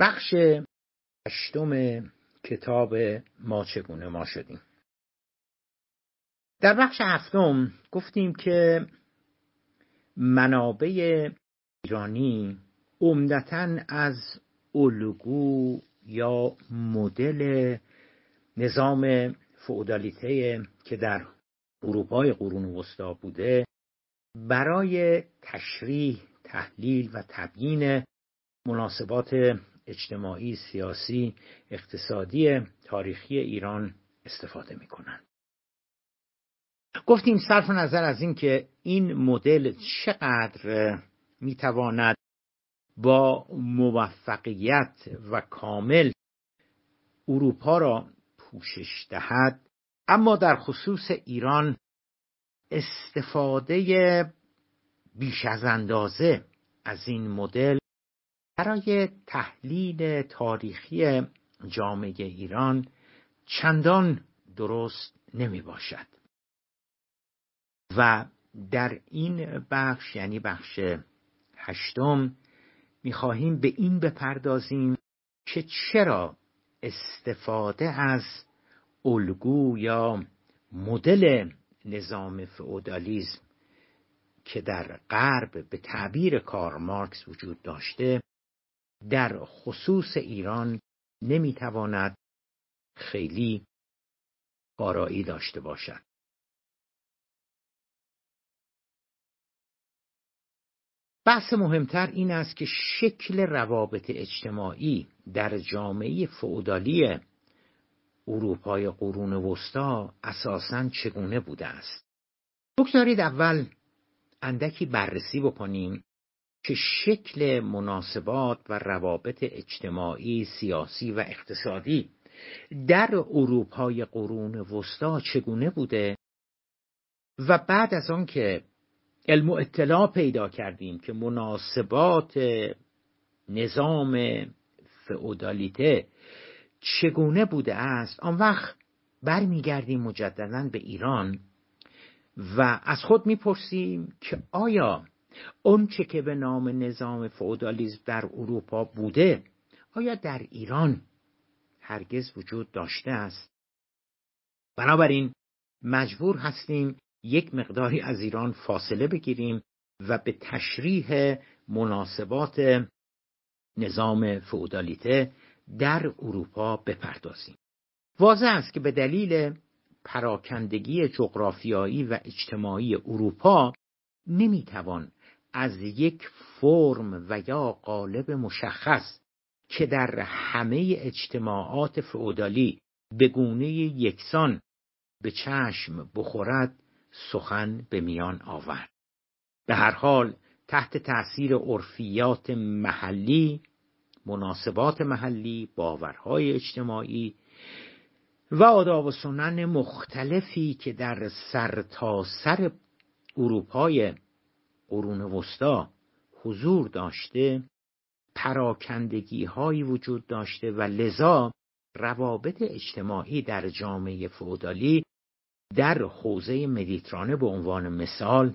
بخش هشتم کتاب ما چگونه ما شدیم در بخش هفتم گفتیم که منابع ایرانی عمدتا از الگو یا مدل نظام فئودالیته که در اروپای قرون وسطا بوده برای تشریح تحلیل و تبیین مناسبات اجتماعی، سیاسی، اقتصادی، تاریخی ایران استفاده می کنند. گفتیم صرف نظر از اینکه این مدل چقدر میتواند با موفقیت و کامل اروپا را پوشش دهد اما در خصوص ایران استفاده بیش از اندازه از این مدل برای تحلیل تاریخی جامعه ایران چندان درست نمی باشد و در این بخش یعنی بخش هشتم می خواهیم به این بپردازیم که چرا استفاده از الگو یا مدل نظام فئودالیسم که در غرب به تعبیر کار مارکس وجود داشته در خصوص ایران نمیتواند خیلی قارایی داشته باشد بحث مهمتر این است که شکل روابط اجتماعی در جامعه فعودالی اروپای قرون وسطا اساسا چگونه بوده است بگذارید اول اندکی بررسی بکنیم که شکل مناسبات و روابط اجتماعی، سیاسی و اقتصادی در اروپای قرون وسطا چگونه بوده و بعد از آنکه علم و اطلاع پیدا کردیم که مناسبات نظام فئودالیته چگونه بوده است آن وقت برمیگردیم مجددا به ایران و از خود میپرسیم که آیا چه که به نام نظام فودالیز در اروپا بوده آیا در ایران هرگز وجود داشته است بنابراین مجبور هستیم یک مقداری از ایران فاصله بگیریم و به تشریح مناسبات نظام فئودالیته در اروپا بپردازیم واضح است که به دلیل پراکندگی جغرافیایی و اجتماعی اروپا نمیتوان از یک فرم و یا قالب مشخص که در همه اجتماعات فعودالی به گونه یکسان به چشم بخورد سخن به میان آورد به هر حال تحت تأثیر عرفیات محلی مناسبات محلی باورهای اجتماعی و آداب و سنن مختلفی که در سرتاسر سر اروپای قرون وسطا حضور داشته پراکندگی هایی وجود داشته و لذا روابط اجتماعی در جامعه فودالی در حوزه مدیترانه به عنوان مثال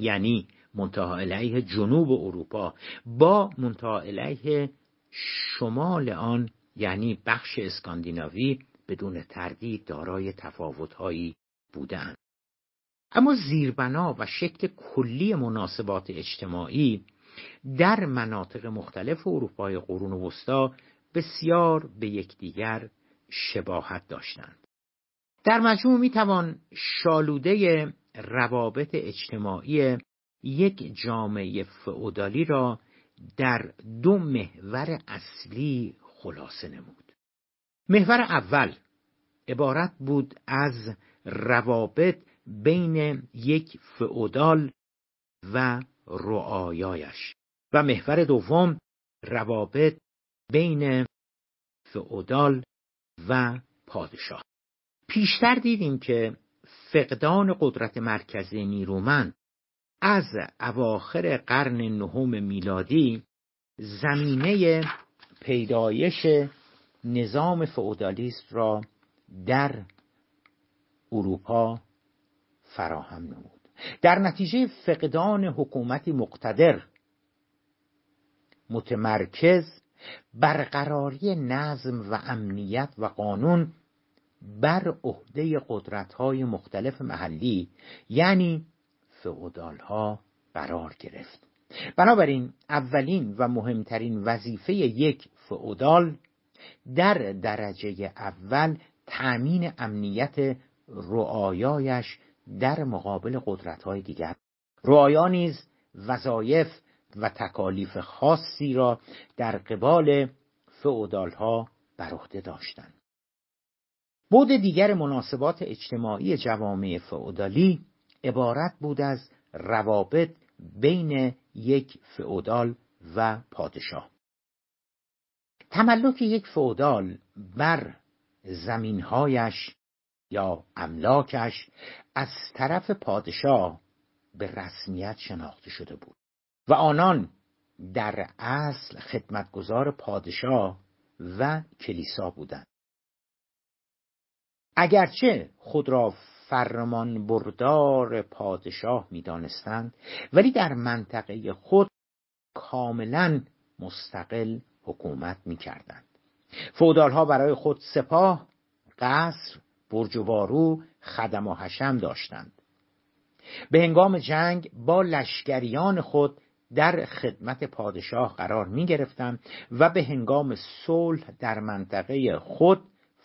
یعنی منتها علیه جنوب اروپا با منتها علیه شمال آن یعنی بخش اسکاندیناوی بدون تردید دارای تفاوتهایی بودند اما زیربنا و شکل کلی مناسبات اجتماعی در مناطق مختلف اروپای قرون وسطا بسیار به یکدیگر شباهت داشتند در مجموع می توان شالوده روابط اجتماعی یک جامعه فئودالی را در دو محور اصلی خلاصه نمود محور اول عبارت بود از روابط بین یک فعودال و رعایایش و محور دوم روابط بین فعودال و پادشاه پیشتر دیدیم که فقدان قدرت مرکزی نیرومند از اواخر قرن نهم میلادی زمینه پیدایش نظام فئودالیسم را در اروپا فراهم نمود در نتیجه فقدان حکومتی مقتدر متمرکز برقراری نظم و امنیت و قانون بر عهده های مختلف محلی یعنی ها قرار گرفت بنابراین اولین و مهمترین وظیفه یک فعودال در درجه اول تأمین امنیت رعایایش در مقابل قدرت های دیگر رعایا نیز وظایف و تکالیف خاصی را در قبال فعودال ها بر عهده داشتند بود دیگر مناسبات اجتماعی جوامع فعودالی عبارت بود از روابط بین یک فعودال و پادشاه تملک یک فعودال بر زمینهایش یا املاکش از طرف پادشاه به رسمیت شناخته شده بود و آنان در اصل خدمتگزار پادشاه و کلیسا بودند اگرچه خود را فرمان بردار پادشاه می ولی در منطقه خود کاملا مستقل حکومت می کردند برای خود سپاه قصر برج و بارو خدم و حشم داشتند به هنگام جنگ با لشکریان خود در خدمت پادشاه قرار می و به هنگام صلح در منطقه خود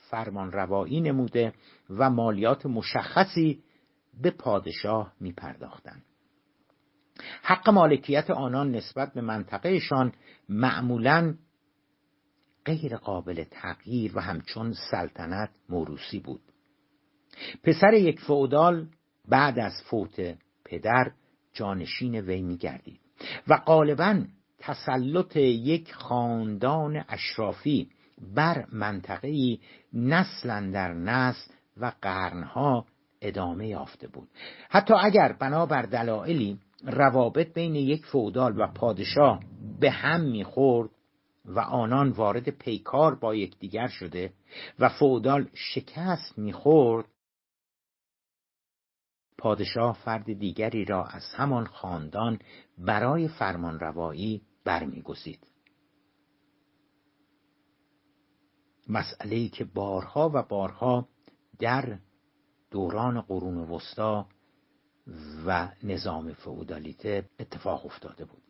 فرمان روایی نموده و مالیات مشخصی به پادشاه می پرداختن. حق مالکیت آنان نسبت به منطقهشان معمولا غیر قابل تغییر و همچون سلطنت موروسی بود پسر یک فودال بعد از فوت پدر جانشین وی میگردید و غالبا تسلط یک خاندان اشرافی بر منطقه‌ای نسل در نسل و قرنها ادامه یافته بود حتی اگر بنابر دلایلی روابط بین یک فودال و پادشاه به هم میخورد و آنان وارد پیکار با یکدیگر شده و فودال شکست میخورد پادشاه فرد دیگری را از همان خاندان برای فرمانروایی برمیگزید. مسئله که بارها و بارها در دوران قرون وسطا و نظام فئودالیته اتفاق افتاده بود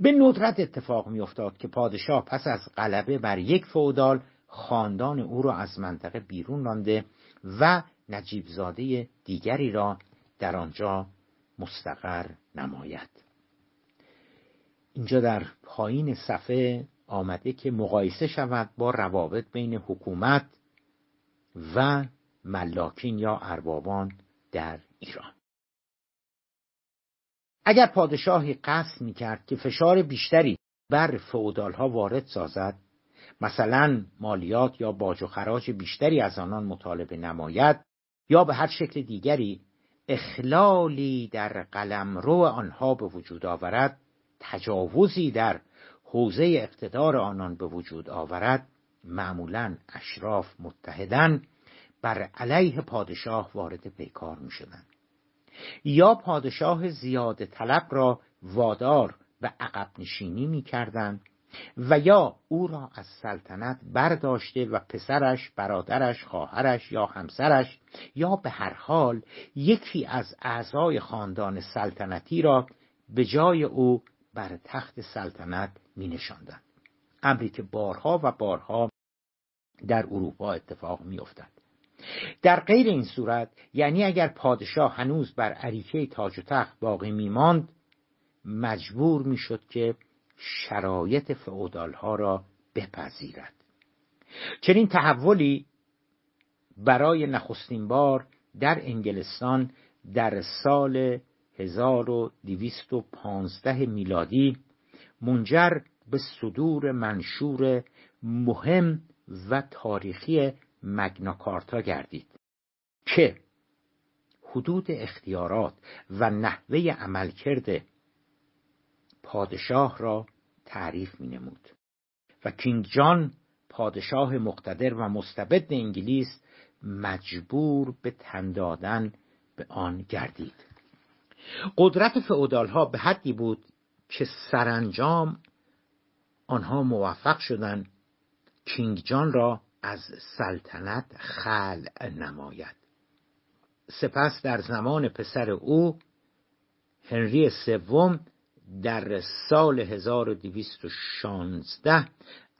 به ندرت اتفاق میافتاد که پادشاه پس از غلبه بر یک فئودال خاندان او را از منطقه بیرون رانده و نجیبزاده دیگری را در آنجا مستقر نماید اینجا در پایین صفحه آمده که مقایسه شود با روابط بین حکومت و ملاکین یا اربابان در ایران اگر پادشاهی قصد می کرد که فشار بیشتری بر فعودالها وارد سازد مثلا مالیات یا باج و خراج بیشتری از آنان مطالبه نماید یا به هر شکل دیگری اخلالی در قلمرو آنها به وجود آورد تجاوزی در حوزه اقتدار آنان به وجود آورد معمولا اشراف متحدن بر علیه پادشاه وارد پیکار می یا پادشاه زیاد طلب را وادار به عقب نشینی می و یا او را از سلطنت برداشته و پسرش برادرش خواهرش یا همسرش یا به هر حال یکی از اعضای خاندان سلطنتی را به جای او بر تخت سلطنت می نشاندند امری که بارها و بارها در اروپا اتفاق می افتد. در غیر این صورت یعنی اگر پادشاه هنوز بر عریکه تاج و تخت باقی می ماند مجبور می شد که شرایط فعودال ها را بپذیرد چنین تحولی برای نخستین بار در انگلستان در سال 1215 میلادی منجر به صدور منشور مهم و تاریخی مگناکارتا گردید که حدود اختیارات و نحوه عملکرد پادشاه را تعریف می نمود. و کینگ جان پادشاه مقتدر و مستبد انگلیس مجبور به تن دادن به آن گردید قدرت فعودال ها به حدی بود که سرانجام آنها موفق شدند کینگ جان را از سلطنت خل نماید سپس در زمان پسر او هنری سوم در سال 1216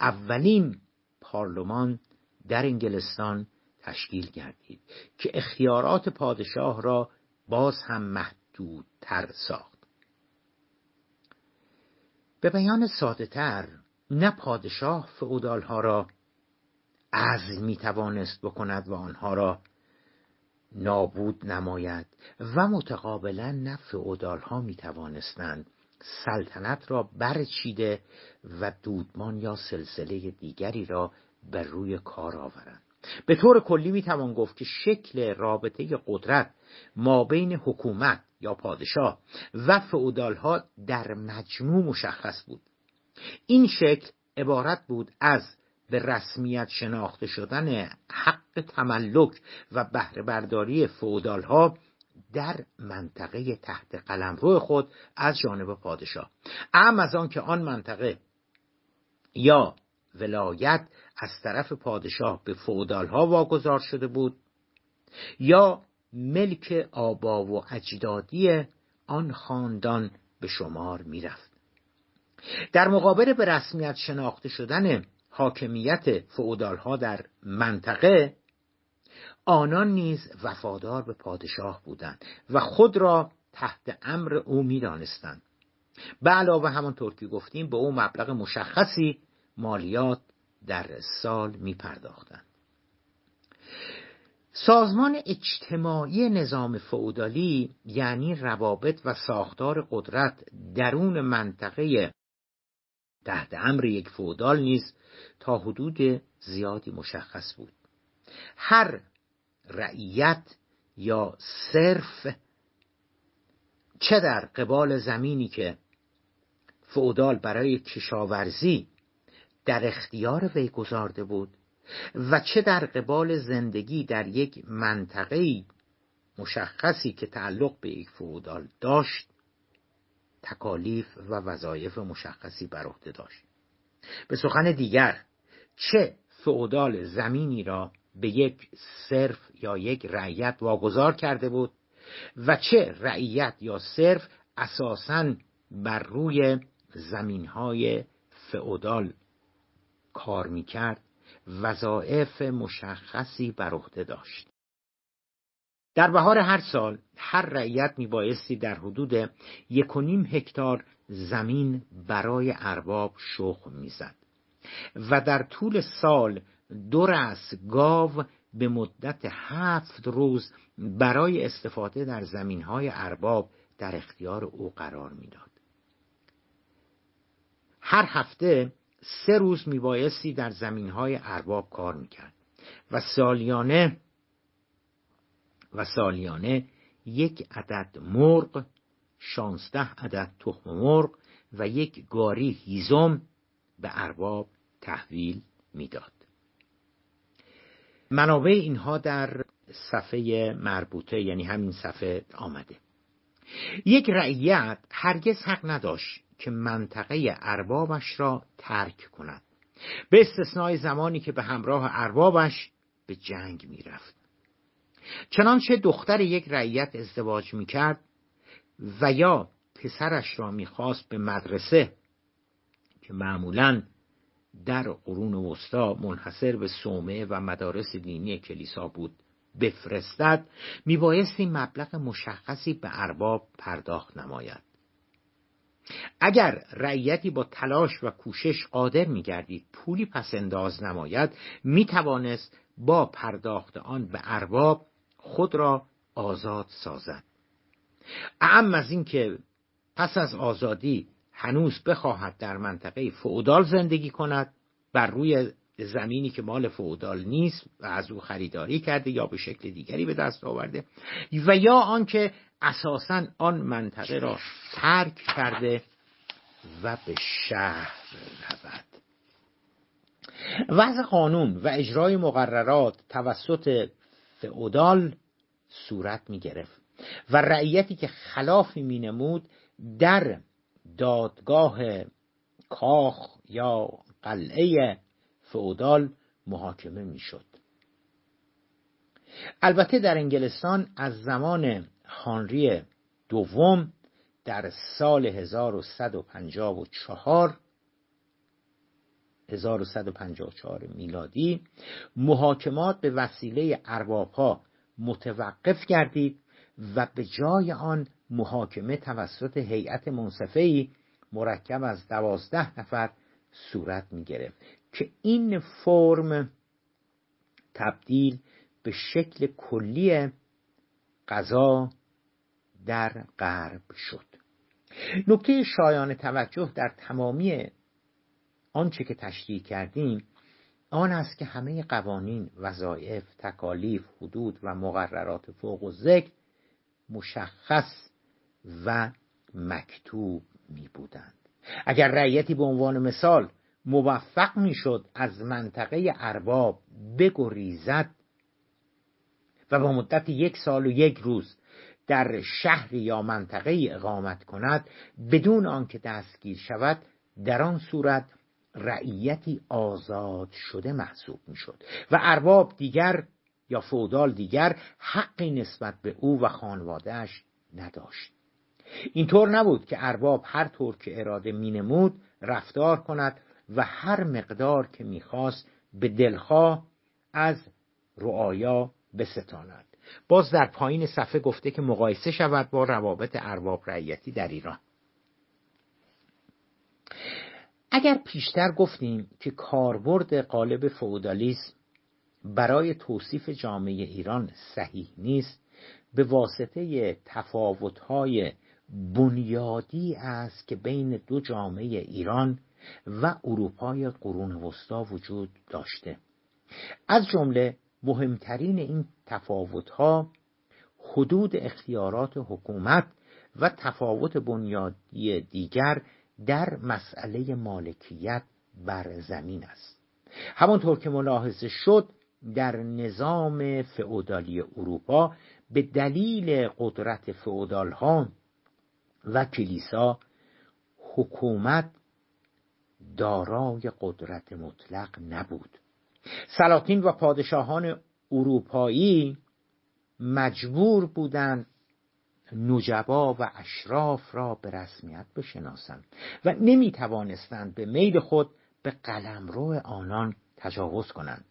اولین پارلمان در انگلستان تشکیل گردید که اختیارات پادشاه را باز هم محدودتر ساخت به بیان ساده تر نه پادشاه فعودال ها را از می توانست بکند و آنها را نابود نماید و متقابلا نه فعودال ها می توانستند سلطنت را برچیده و دودمان یا سلسله دیگری را بر روی کار آورند به طور کلی میتوان گفت که شکل رابطه قدرت ما بین حکومت یا پادشاه و فعودالها در مجموع مشخص بود این شکل عبارت بود از به رسمیت شناخته شدن حق تملک و بهرهبرداری فعودالها در منطقه تحت قلمرو خود از جانب پادشاه اهم از آن که آن منطقه یا ولایت از طرف پادشاه به فودال ها واگذار شده بود یا ملک آبا و اجدادی آن خاندان به شمار میرفت در مقابل به رسمیت شناخته شدن حاکمیت فعودال در منطقه آنان نیز وفادار به پادشاه بودند و خود را تحت امر او میدانستند به علاوه همانطور که گفتیم به او مبلغ مشخصی مالیات در سال می سازمان اجتماعی نظام فعودالی یعنی روابط و ساختار قدرت درون منطقه تحت امر یک فودال نیز تا حدود زیادی مشخص بود هر رعیت یا صرف چه در قبال زمینی که فعودال برای کشاورزی در اختیار وی گذارده بود و چه در قبال زندگی در یک منطقه مشخصی که تعلق به یک فعودال داشت تکالیف و وظایف مشخصی بر عهده داشت به سخن دیگر چه فعودال زمینی را به یک صرف یا یک رعیت واگذار کرده بود و چه رعیت یا صرف اساسا بر روی زمین های فعودال کار میکرد وظایف مشخصی بر عهده داشت در بهار هر سال هر رعیت میبایستی در حدود یک و نیم هکتار زمین برای ارباب شوخ میزد و در طول سال دو رأس گاو به مدت هفت روز برای استفاده در زمینهای ارباب در اختیار او قرار میداد. هر هفته سه روز میبایستی در زمینهای ارباب کار میکرد و سالیانه و سالیانه یک عدد مرغ شانزده عدد تخم مرغ و یک گاری هیزم به ارباب تحویل میداد منابع اینها در صفحه مربوطه یعنی همین صفحه آمده یک رعیت هرگز حق نداشت که منطقه اربابش را ترک کند به استثنای زمانی که به همراه اربابش به جنگ میرفت چنانچه دختر یک رعیت ازدواج میکرد و یا پسرش را میخواست به مدرسه که معمولاً در قرون وسطا منحصر به صومعه و مدارس دینی کلیسا بود بفرستد میبایستی مبلغ مشخصی به ارباب پرداخت نماید اگر رعیتی با تلاش و کوشش قادر میگردید پولی پس انداز نماید میتوانست با پرداخت آن به ارباب خود را آزاد سازد اعم از اینکه پس از آزادی هنوز بخواهد در منطقه فعودال زندگی کند بر روی زمینی که مال فعودال نیست و از او خریداری کرده یا به شکل دیگری به دست آورده و یا آنکه اساسا آن منطقه را ترک کرده و به شهر رود وضع قانون و اجرای مقررات توسط فعودال صورت می و رعیتی که خلافی می نمود در دادگاه کاخ یا قلعه فعودال محاکمه میشد البته در انگلستان از زمان هانری دوم در سال 1154 1154 میلادی محاکمات به وسیله اربابها متوقف گردید و به جای آن محاکمه توسط هیئت منصفه‌ای مرکب از دوازده نفر صورت می که این فرم تبدیل به شکل کلی قضا در غرب شد نکته شایان توجه در تمامی آنچه که تشریح کردیم آن است که همه قوانین وظایف تکالیف حدود و مقررات فوق و ذکر مشخص و مکتوب می بودند اگر رعیتی به عنوان مثال موفق میشد از منطقه ارباب بگریزد و با مدت یک سال و یک روز در شهر یا منطقه اقامت کند بدون آنکه دستگیر شود در آن صورت رعیتی آزاد شده محسوب میشد و ارباب دیگر یا فودال دیگر حقی نسبت به او و خانوادهش نداشت اینطور نبود که ارباب هر طور که اراده مینمود رفتار کند و هر مقدار که میخواست به دلخواه از رعایا بستاند باز در پایین صفحه گفته که مقایسه شود با روابط ارباب رعیتی در ایران اگر پیشتر گفتیم که کاربرد قالب فودالیسم برای توصیف جامعه ایران صحیح نیست به واسطه تفاوت‌های بنیادی است که بین دو جامعه ایران و اروپای قرون وسطا وجود داشته از جمله مهمترین این تفاوتها حدود اختیارات حکومت و تفاوت بنیادی دیگر در مسئله مالکیت بر زمین است همانطور که ملاحظه شد در نظام فعودالی اروپا به دلیل قدرت فعودال ها و کلیسا حکومت دارای قدرت مطلق نبود سلاطین و پادشاهان اروپایی مجبور بودند نجبا و اشراف را به رسمیت بشناسند و نمی توانستند به میل خود به قلمرو آنان تجاوز کنند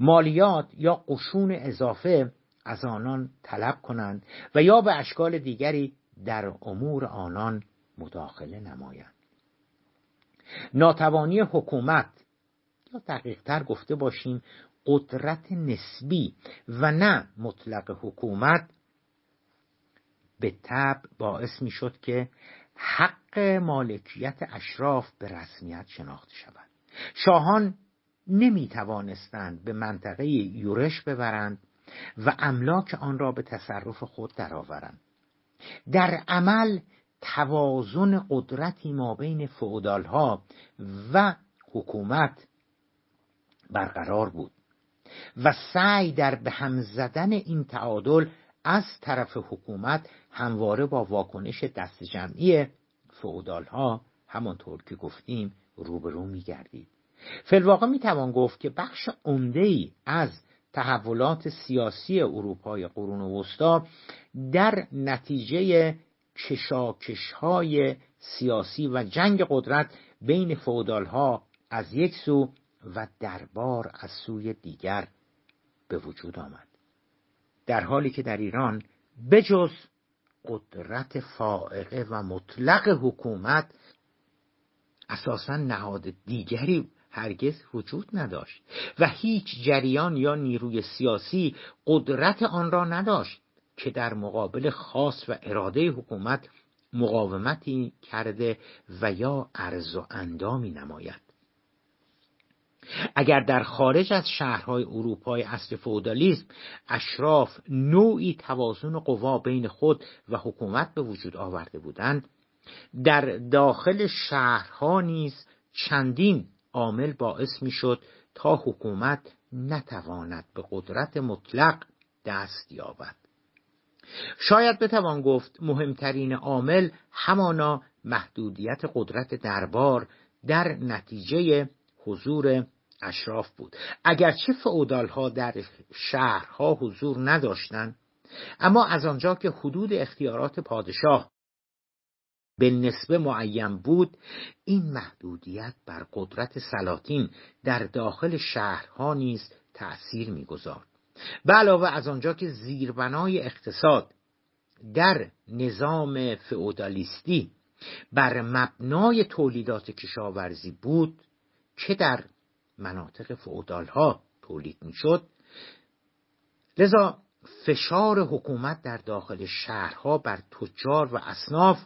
مالیات یا قشون اضافه از آنان طلب کنند و یا به اشکال دیگری در امور آنان مداخله نمایند ناتوانی حکومت یا دقیقتر گفته باشیم قدرت نسبی و نه مطلق حکومت به تب باعث می شد که حق مالکیت اشراف به رسمیت شناخته شود شاهان نمی توانستند به منطقه یورش ببرند و املاک آن را به تصرف خود درآورند در عمل توازن قدرتی ما بین فعودال و حکومت برقرار بود و سعی در به هم زدن این تعادل از طرف حکومت همواره با واکنش دست جمعی فعودال ها همانطور که گفتیم روبرو می گردید فلواقع میتوان گفت که بخش عمده از تحولات سیاسی اروپای قرون وسطا در نتیجه کشاکش های سیاسی و جنگ قدرت بین فودال ها از یک سو و دربار از سوی دیگر به وجود آمد در حالی که در ایران بجز قدرت فائقه و مطلق حکومت اساسا نهاد دیگری هرگز وجود نداشت و هیچ جریان یا نیروی سیاسی قدرت آن را نداشت که در مقابل خاص و اراده حکومت مقاومتی کرده و یا عرض و اندامی نماید اگر در خارج از شهرهای اروپای اصر فودالیزم اشراف نوعی توازن قوا بین خود و حکومت به وجود آورده بودند در داخل شهرها نیز چندین عامل باعث میشد تا حکومت نتواند به قدرت مطلق دست یابد شاید بتوان گفت مهمترین عامل همانا محدودیت قدرت دربار در نتیجه حضور اشراف بود اگرچه فعودال ها در شهرها حضور نداشتند اما از آنجا که حدود اختیارات پادشاه به نسبه معین بود این محدودیت بر قدرت سلاطین در داخل شهرها نیز تأثیر میگذارد به علاوه از آنجا که زیربنای اقتصاد در نظام فئودالیستی بر مبنای تولیدات کشاورزی بود که در مناطق فعودالها تولید شد، لذا فشار حکومت در داخل شهرها بر تجار و اصناف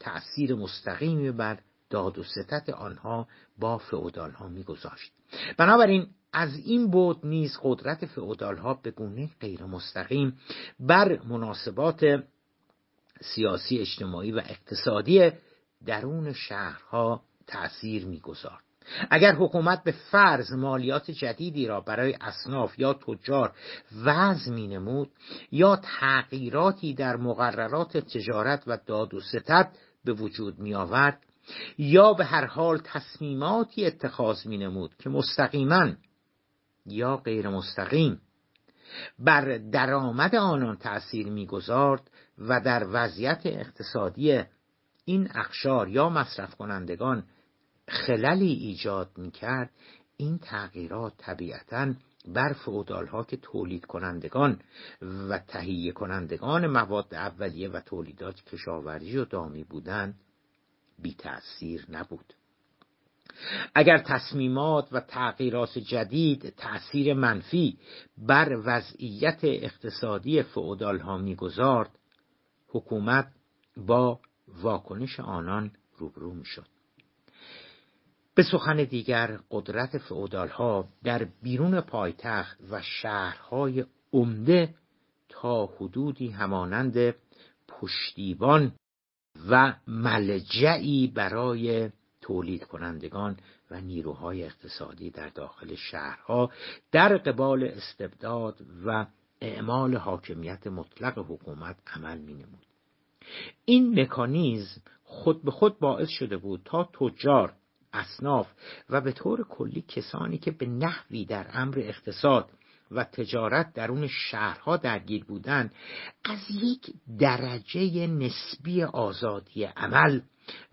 تأثیر مستقیمی بر داد و ستت آنها با فعودال ها میگذاشت بنابراین از این بود نیز قدرت فعودال ها به گونه غیر مستقیم بر مناسبات سیاسی اجتماعی و اقتصادی درون شهرها تأثیر گذار. اگر حکومت به فرض مالیات جدیدی را برای اصناف یا تجار وضع می نمود یا تغییراتی در مقررات تجارت و داد و ستت به وجود می آورد یا به هر حال تصمیماتی اتخاذ می نمود که مستقیما یا غیر مستقیم بر درآمد آنان تأثیر گذارد و در وضعیت اقتصادی این اخشار یا مصرف کنندگان خللی ایجاد می کرد این تغییرات طبیعتاً بر فعودالها که تولید کنندگان و تهیه کنندگان مواد اولیه و تولیدات کشاورزی و دامی بودند بی تأثیر نبود اگر تصمیمات و تغییرات جدید تأثیر منفی بر وضعیت اقتصادی فعودال ها میگذارد حکومت با واکنش آنان روبرو میشد به سخن دیگر قدرت ها در بیرون پایتخت و شهرهای عمده تا حدودی همانند پشتیبان و ملجعی برای تولید کنندگان و نیروهای اقتصادی در داخل شهرها در قبال استبداد و اعمال حاکمیت مطلق حکومت عمل می نمود. این مکانیزم خود به خود باعث شده بود تا تجار اصناف و به طور کلی کسانی که به نحوی در امر اقتصاد و تجارت درون شهرها درگیر بودند از یک درجه نسبی آزادی عمل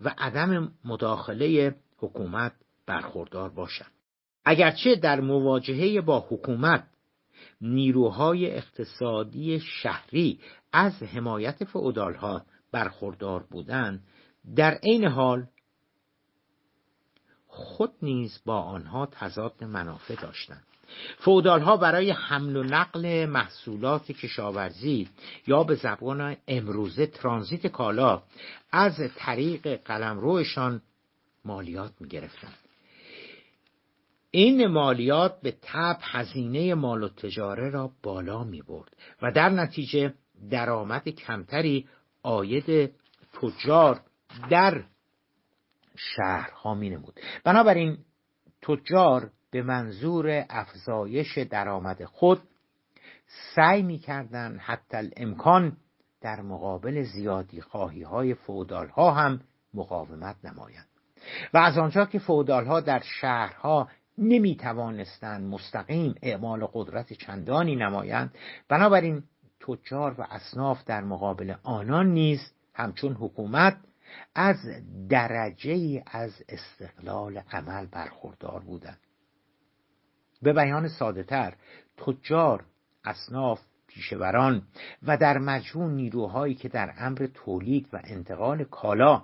و عدم مداخله حکومت برخوردار باشند اگرچه در مواجهه با حکومت نیروهای اقتصادی شهری از حمایت فعودالها برخوردار بودند در عین حال خود نیز با آنها تضاد منافع داشتند فودالها برای حمل و نقل محصولات کشاورزی یا به زبان امروزه ترانزیت کالا از طریق قلمروشان مالیات می این مالیات به تب هزینه مال و تجاره را بالا می برد و در نتیجه درآمد کمتری آید تجار در شهرها می نمود بنابراین تجار به منظور افزایش درآمد خود سعی می کردن حتی الامکان در مقابل زیادی خواهی های فودال ها هم مقاومت نمایند و از آنجا که فودال ها در شهرها نمی توانستند مستقیم اعمال قدرت چندانی نمایند بنابراین تجار و اصناف در مقابل آنان نیز همچون حکومت از درجه از استقلال عمل برخوردار بودند به بیان تر تجار اصناف پیشوران و در مجموع نیروهایی که در امر تولید و انتقال کالا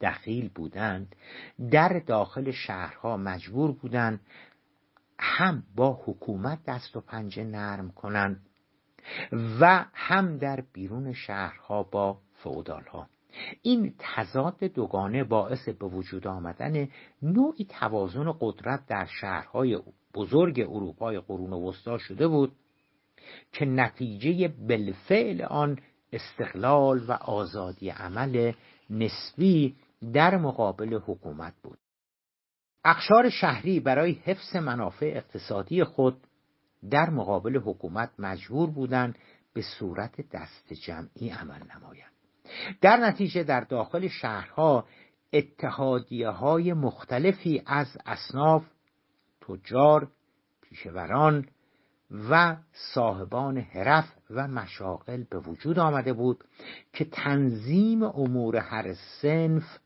دخیل بودند در داخل شهرها مجبور بودند هم با حکومت دست و پنجه نرم کنند و هم در بیرون شهرها با فعودالها این تضاد دوگانه باعث به وجود آمدن نوعی توازن قدرت در شهرهای بزرگ اروپای قرون وسطا شده بود که نتیجه بالفعل آن استقلال و آزادی عمل نسبی در مقابل حکومت بود اقشار شهری برای حفظ منافع اقتصادی خود در مقابل حکومت مجبور بودند به صورت دست جمعی عمل نمایند در نتیجه در داخل شهرها اتحادیه های مختلفی از اصناف تجار پیشوران و صاحبان حرف و مشاغل به وجود آمده بود که تنظیم امور هر سنف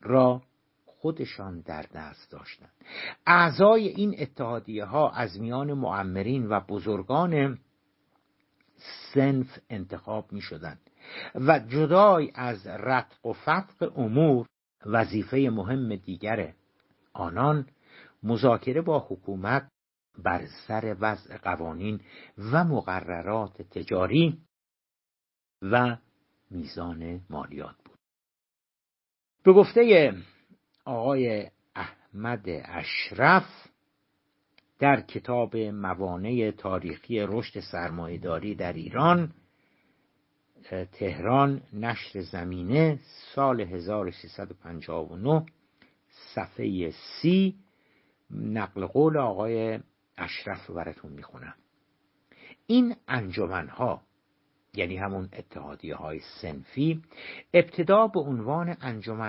را خودشان در دست داشتند اعضای این اتحادیه ها از میان معمرین و بزرگان سنف انتخاب می شدن و جدای از رتق و فتق امور وظیفه مهم دیگر آنان مذاکره با حکومت بر سر وضع قوانین و مقررات تجاری و میزان مالیات بود به گفته آقای احمد اشرف در کتاب موانع تاریخی رشد سرمایهداری در ایران تهران نشر زمینه سال 1359 صفحه سی نقل قول آقای اشرف رو براتون میخونم این ها، یعنی همون اتحادیه های سنفی ابتدا به عنوان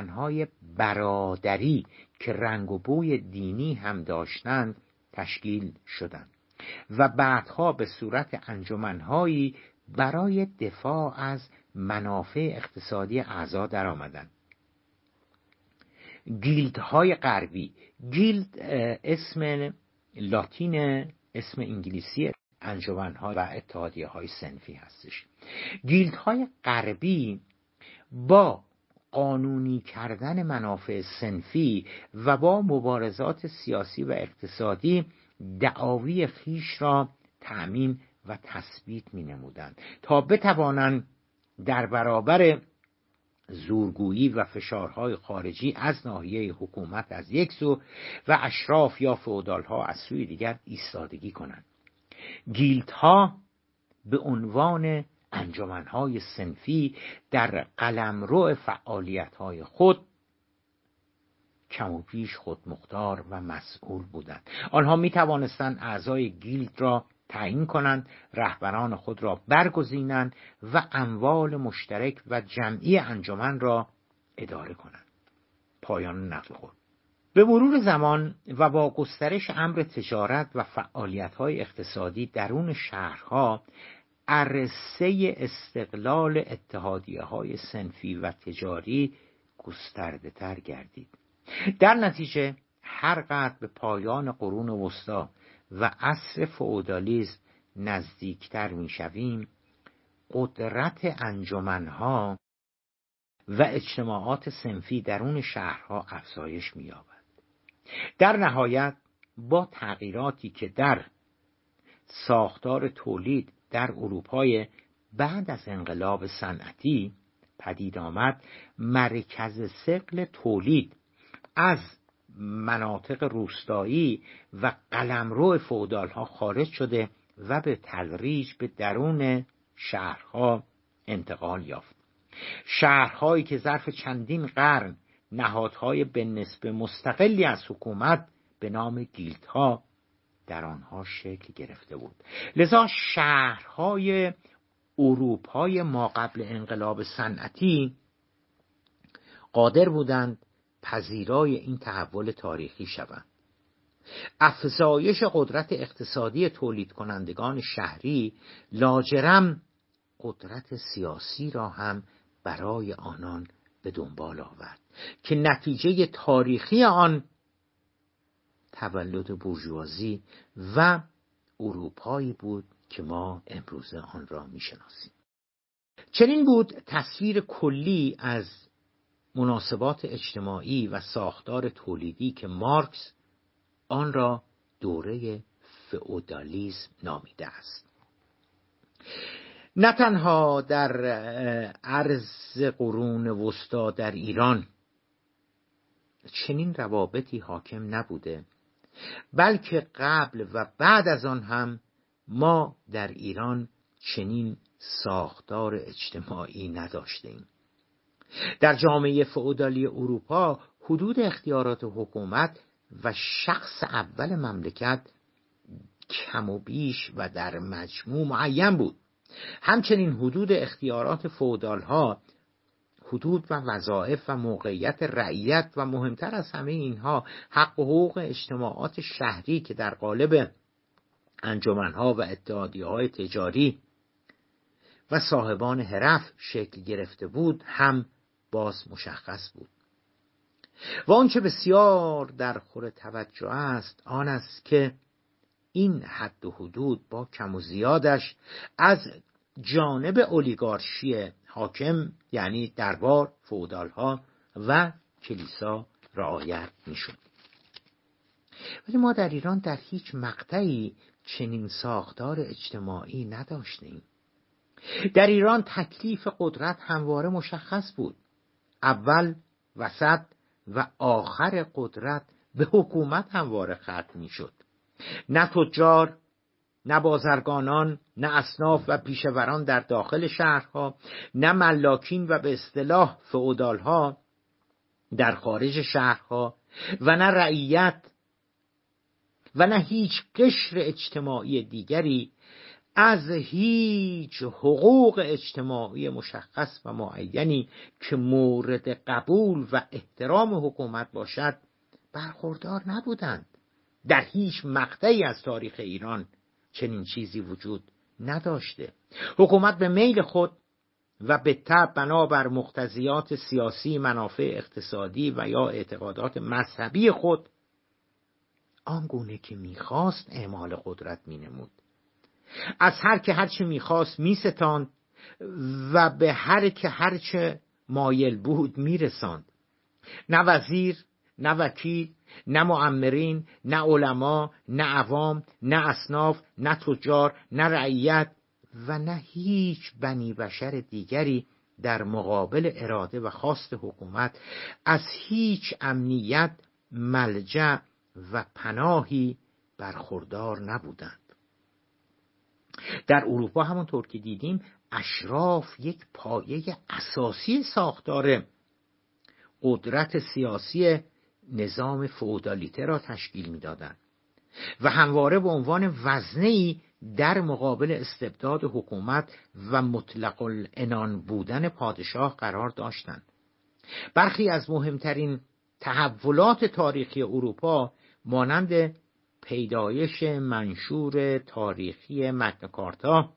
های برادری که رنگ و بوی دینی هم داشتند تشکیل شدند و بعدها به صورت انجمنهایی برای دفاع از منافع اقتصادی اعضا درآمدند گیلدهای غربی گیلد اسم لاتین اسم انگلیسی انجمنها و اتحادیه های سنفی هستش گیلدهای غربی با قانونی کردن منافع سنفی و با مبارزات سیاسی و اقتصادی دعاوی خیش را تعمین و تثبیت می نمودن تا بتوانند در برابر زورگویی و فشارهای خارجی از ناحیه حکومت از یک سو و اشراف یا فودالها از سوی دیگر ایستادگی کنند گیلدها به عنوان انجمنهای سنفی در قلمرو فعالیتهای خود کم و پیش خودمختار و مسئول بودند آنها می توانستند اعضای گیلد را تعیین کنند رهبران خود را برگزینند و اموال مشترک و جمعی انجمن را اداره کنند پایان نقل خود به مرور زمان و با گسترش امر تجارت و فعالیت‌های اقتصادی درون شهرها عرصه استقلال اتحادیه های سنفی و تجاری گسترده تر گردید در نتیجه هر قدر به پایان قرون وسطا و عصر فئودالیسم نزدیکتر میشویم قدرت انجمنها و اجتماعات سنفی درون شهرها افزایش مییابد در نهایت با تغییراتی که در ساختار تولید در اروپای بعد از انقلاب صنعتی پدید آمد مرکز سقل تولید از مناطق روستایی و قلمرو فودال ها خارج شده و به تدریج به درون شهرها انتقال یافت شهرهایی که ظرف چندین قرن نهادهای به نسبه مستقلی از حکومت به نام گیلدها در آنها شکل گرفته بود لذا شهرهای اروپای ما قبل انقلاب صنعتی قادر بودند پذیرای این تحول تاریخی شوند افزایش قدرت اقتصادی تولید کنندگان شهری لاجرم قدرت سیاسی را هم برای آنان به دنبال آورد که نتیجه تاریخی آن تولد بورژوازی و اروپایی بود که ما امروزه آن را میشناسیم چنین بود تصویر کلی از مناسبات اجتماعی و ساختار تولیدی که مارکس آن را دوره فئودالیسم نامیده است نه تنها در عرض قرون وسطا در ایران چنین روابطی حاکم نبوده بلکه قبل و بعد از آن هم ما در ایران چنین ساختار اجتماعی نداشتیم در جامعه فعودالی اروپا حدود اختیارات حکومت و شخص اول مملکت کم و بیش و در مجموع معین بود همچنین حدود اختیارات فودالها حدود و وظایف و موقعیت رعیت و مهمتر از همه اینها حق و حقوق اجتماعات شهری که در قالب انجمنها و اتحادیه های تجاری و صاحبان حرف شکل گرفته بود هم باز مشخص بود و آنچه بسیار در خور توجه است آن است که این حد و حدود با کم و زیادش از جانب اولیگارشی حاکم یعنی دربار فودالها و کلیسا رعایت شود. ولی ما در ایران در هیچ مقطعی چنین ساختار اجتماعی نداشتیم در ایران تکلیف قدرت همواره مشخص بود اول وسط و آخر قدرت به حکومت همواره ختم میشد نه تجار نه بازرگانان نه اصناف و پیشوران در داخل شهرها نه ملاکین و به اصطلاح فعودالها در خارج شهرها و نه رعیت و نه هیچ قشر اجتماعی دیگری از هیچ حقوق اجتماعی مشخص و معینی که مورد قبول و احترام حکومت باشد برخوردار نبودند در هیچ مقطعی از تاریخ ایران چنین چیزی وجود نداشته حکومت به میل خود و به تب بنابر مقتضیات سیاسی منافع اقتصادی و یا اعتقادات مذهبی خود آنگونه که میخواست اعمال قدرت مینمود از هر که هرچه میخواست میستاند و به هر که هرچه مایل بود میرساند نه وزیر نه وکیل نه معمرین نه علما نه عوام نه اصناف نه تجار نه رعیت و نه هیچ بنی بشر دیگری در مقابل اراده و خواست حکومت از هیچ امنیت ملجع و پناهی برخوردار نبودند در اروپا همونطور که دیدیم اشراف یک پایه اساسی ساختار قدرت سیاسی نظام فودالیته را تشکیل میدادند و همواره به عنوان ای در مقابل استبداد حکومت و مطلق الانان بودن پادشاه قرار داشتند برخی از مهمترین تحولات تاریخی اروپا مانند پیدایش منشور تاریخی کارتا.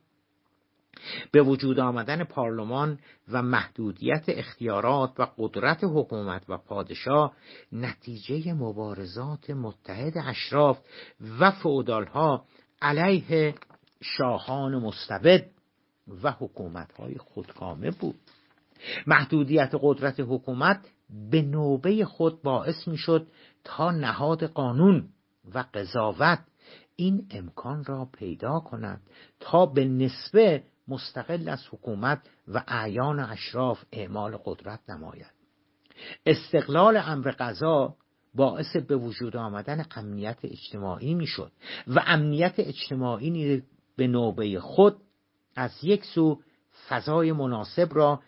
به وجود آمدن پارلمان و محدودیت اختیارات و قدرت حکومت و پادشاه نتیجه مبارزات متحد اشراف و فعودالها علیه شاهان مستبد و حکومتهای خودکامه بود محدودیت قدرت حکومت به نوبه خود باعث می شد تا نهاد قانون و قضاوت این امکان را پیدا کند تا به نسبه مستقل از حکومت و اعیان اشراف اعمال قدرت نماید استقلال امر قضا باعث به وجود آمدن امنیت اجتماعی میشد و امنیت اجتماعی نیز به نوبه خود از یک سو فضای مناسب را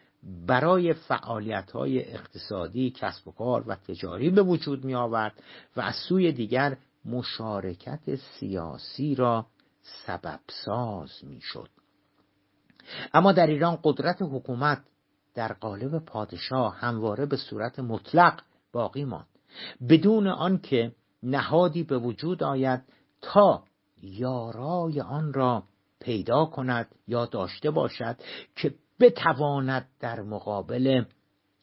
برای فعالیت های اقتصادی کسب و کار و تجاری به وجود می آورد و از سوی دیگر مشارکت سیاسی را سبب ساز می شد اما در ایران قدرت حکومت در قالب پادشاه همواره به صورت مطلق باقی ماند بدون آنکه نهادی به وجود آید تا یارای آن را پیدا کند یا داشته باشد که بتواند در مقابل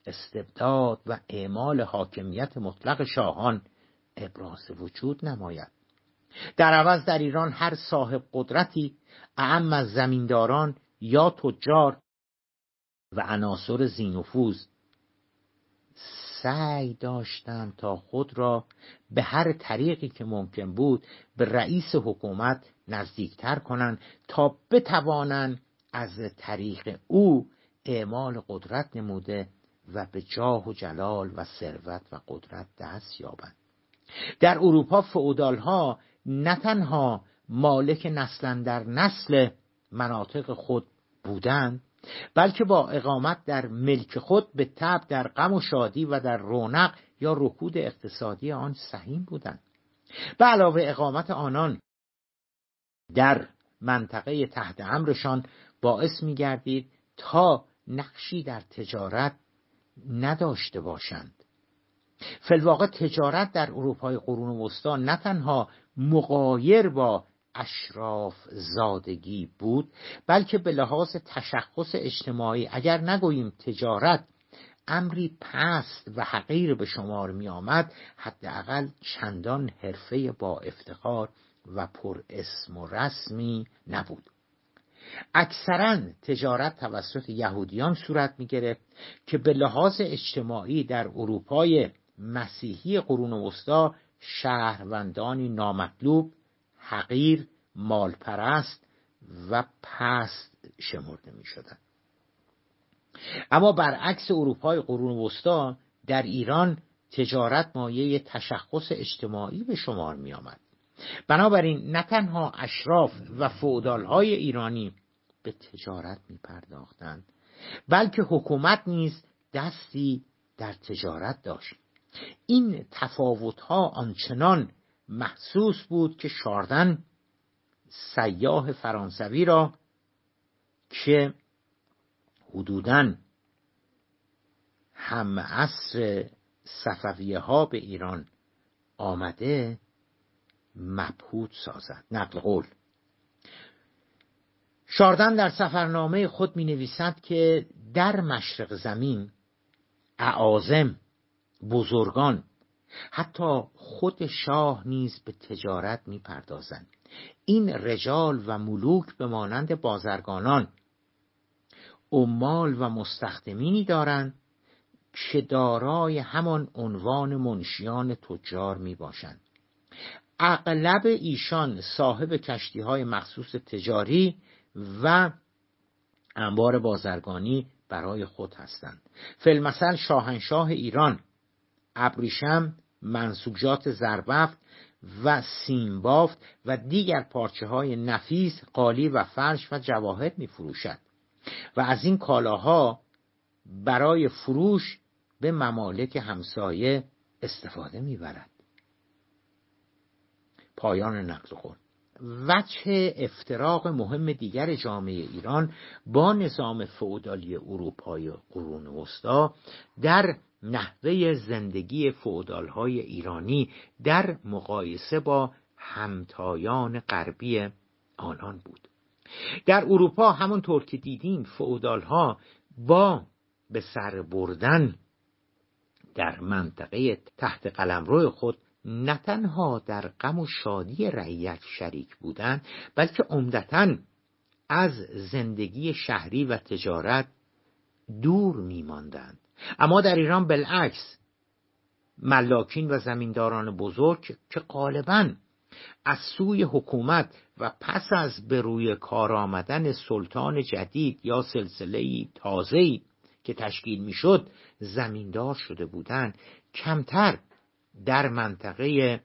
استبداد و اعمال حاکمیت مطلق شاهان ابراز وجود نماید در عوض در ایران هر صاحب قدرتی اعم از زمینداران یا تجار و عناصر زینفوز سعی داشتند تا خود را به هر طریقی که ممکن بود به رئیس حکومت نزدیکتر کنند تا بتوانند از طریق او اعمال قدرت نموده و به جاه و جلال و ثروت و قدرت دست یابند در اروپا فعودال ها نه تنها مالک نسلا در نسل مناطق خود بودن بلکه با اقامت در ملک خود به تب در غم و شادی و در رونق یا رکود اقتصادی آن سهیم بودند به علاوه اقامت آنان در منطقه تحت امرشان باعث میگردید تا نقشی در تجارت نداشته باشند فلواقع تجارت در اروپای قرون وسطا نه تنها مقایر با اشراف زادگی بود بلکه به لحاظ تشخص اجتماعی اگر نگوییم تجارت امری پست و حقیر به شمار می آمد حداقل چندان حرفه با افتخار و پر اسم و رسمی نبود اکثرا تجارت توسط یهودیان صورت می گرفت که به لحاظ اجتماعی در اروپای مسیحی قرون وسطا شهروندانی نامطلوب حقیر مالپرست و پست شمرده می شدن. اما برعکس اروپای قرون وسطا در ایران تجارت مایه تشخص اجتماعی به شمار می آمد. بنابراین نه تنها اشراف و های ایرانی به تجارت می پرداختند بلکه حکومت نیز دستی در تجارت داشت این تفاوتها آنچنان محسوس بود که شاردن سیاه فرانسوی را که حدوداً هم عصر صفویه ها به ایران آمده مبهود سازد نقل قول شاردن در سفرنامه خود می نویسد که در مشرق زمین اعازم بزرگان حتی خود شاه نیز به تجارت می پردازن این رجال و ملوک به مانند بازرگانان عمال و مستخدمینی دارند که دارای همان عنوان منشیان تجار می باشند اغلب ایشان صاحب کشتی های مخصوص تجاری و انبار بازرگانی برای خود هستند فلمثل شاهنشاه ایران ابریشم منسوجات زربفت و سیمبافت و دیگر پارچه های نفیس قالی و فرش و جواهر می فروشد و از این کالاها برای فروش به ممالک همسایه استفاده میبرد پایان نقل قول وجه افتراق مهم دیگر جامعه ایران با نظام فعودالی اروپای قرون وسطا در نحوه زندگی های ایرانی در مقایسه با همتایان غربی آنان بود در اروپا همانطور که دیدیم ها با به سر بردن در منطقه تحت قلمرو خود نه تنها در غم و شادی رعیت شریک بودند بلکه عمدتا از زندگی شهری و تجارت دور میماندند اما در ایران بالعکس ملاکین و زمینداران بزرگ که غالبا از سوی حکومت و پس از به روی کار آمدن سلطان جدید یا سلسله تازه‌ای که تشکیل میشد زمیندار شده بودند کمتر در منطقه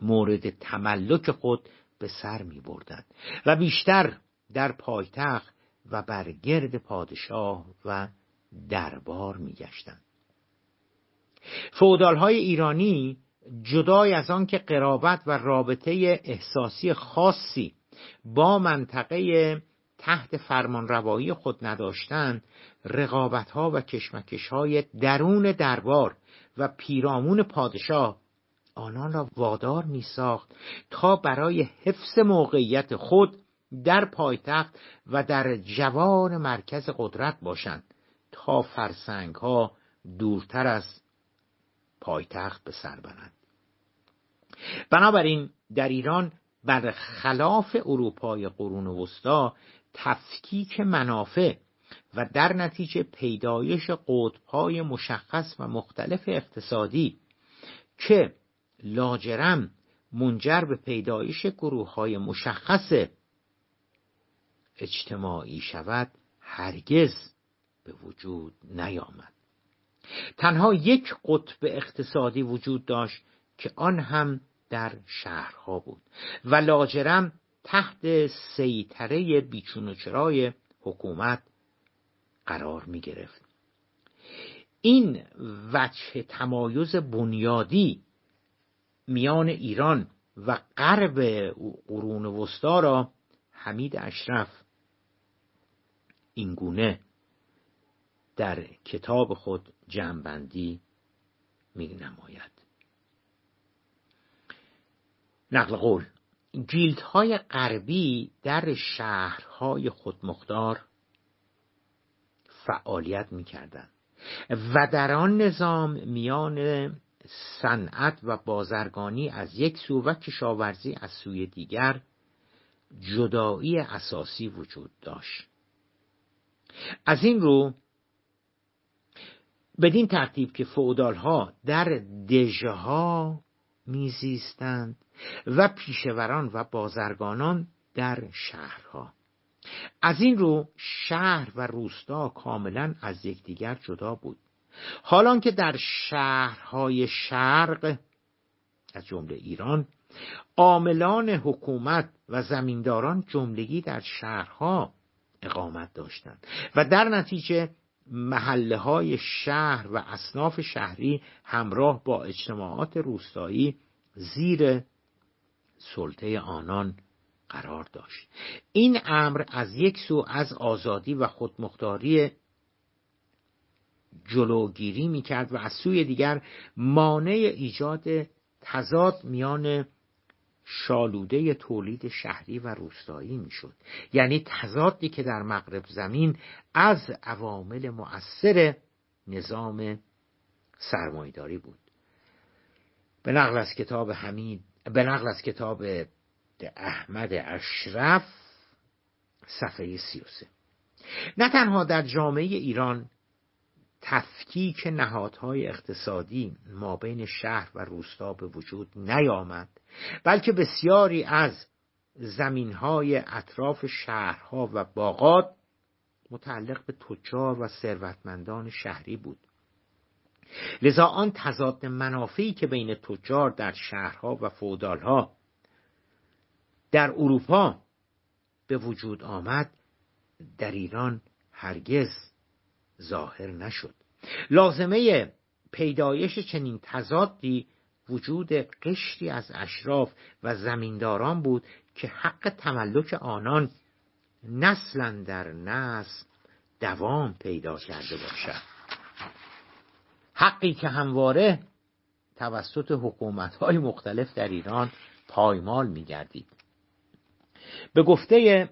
مورد تملک خود به سر می بردن و بیشتر در پایتخت و برگرد پادشاه و دربار میگشتند فودالهای ایرانی جدای از آن که قرابت و رابطه احساسی خاصی با منطقه تحت فرمانروایی خود نداشتند رقابتها و های درون دربار و پیرامون پادشاه آنان را وادار می ساخت تا برای حفظ موقعیت خود در پایتخت و در جوان مرکز قدرت باشند فرسنگ ها دورتر از پایتخت به سر برند بنابراین در ایران برخلاف اروپای قرون وسطا تفکیک منافع و در نتیجه پیدایش قطبهای مشخص و مختلف اقتصادی که لاجرم منجر به پیدایش گروه های مشخص اجتماعی شود هرگز وجود نیامد تنها یک قطب اقتصادی وجود داشت که آن هم در شهرها بود و لاجرم تحت سیطره بیچون و چرای حکومت قرار می گرفت این وجه تمایز بنیادی میان ایران و غرب قرون وسطا را حمید اشرف اینگونه در کتاب خود جمعبندی می نماید نقل قول جیلدهای غربی در شهرهای خودمختار فعالیت میکردند و در آن نظام میان صنعت و بازرگانی از یک سو و کشاورزی از سوی دیگر جدایی اساسی وجود داشت از این رو بدین ترتیب که فعودال ها در دژها میزیستند و پیشوران و بازرگانان در شهرها از این رو شهر و روستا کاملا از یکدیگر جدا بود حالان که در شهرهای شرق از جمله ایران عاملان حکومت و زمینداران جملگی در شهرها اقامت داشتند و در نتیجه محله های شهر و اصناف شهری همراه با اجتماعات روستایی زیر سلطه آنان قرار داشت این امر از یک سو از آزادی و خودمختاری جلوگیری میکرد و از سوی دیگر مانع ایجاد تضاد میان شالوده تولید شهری و روستایی میشد یعنی تضادی که در مغرب زمین از عوامل مؤثر نظام سرمایداری بود به نقل از کتاب حمید به نقل از کتاب احمد اشرف صفحه 33 نه تنها در جامعه ایران تفکیک نهادهای اقتصادی مابین شهر و روستا به وجود نیامد بلکه بسیاری از زمینهای اطراف شهرها و باغات متعلق به تجار و ثروتمندان شهری بود لذا آن تضاد منافعی که بین تجار در شهرها و فودالها در اروپا به وجود آمد در ایران هرگز ظاهر نشد لازمه پیدایش چنین تضادی وجود قشری از اشراف و زمینداران بود که حق تملک آنان نسلا در نسل دوام پیدا کرده باشد حقی که همواره توسط حکومت های مختلف در ایران پایمال میگردید به گفته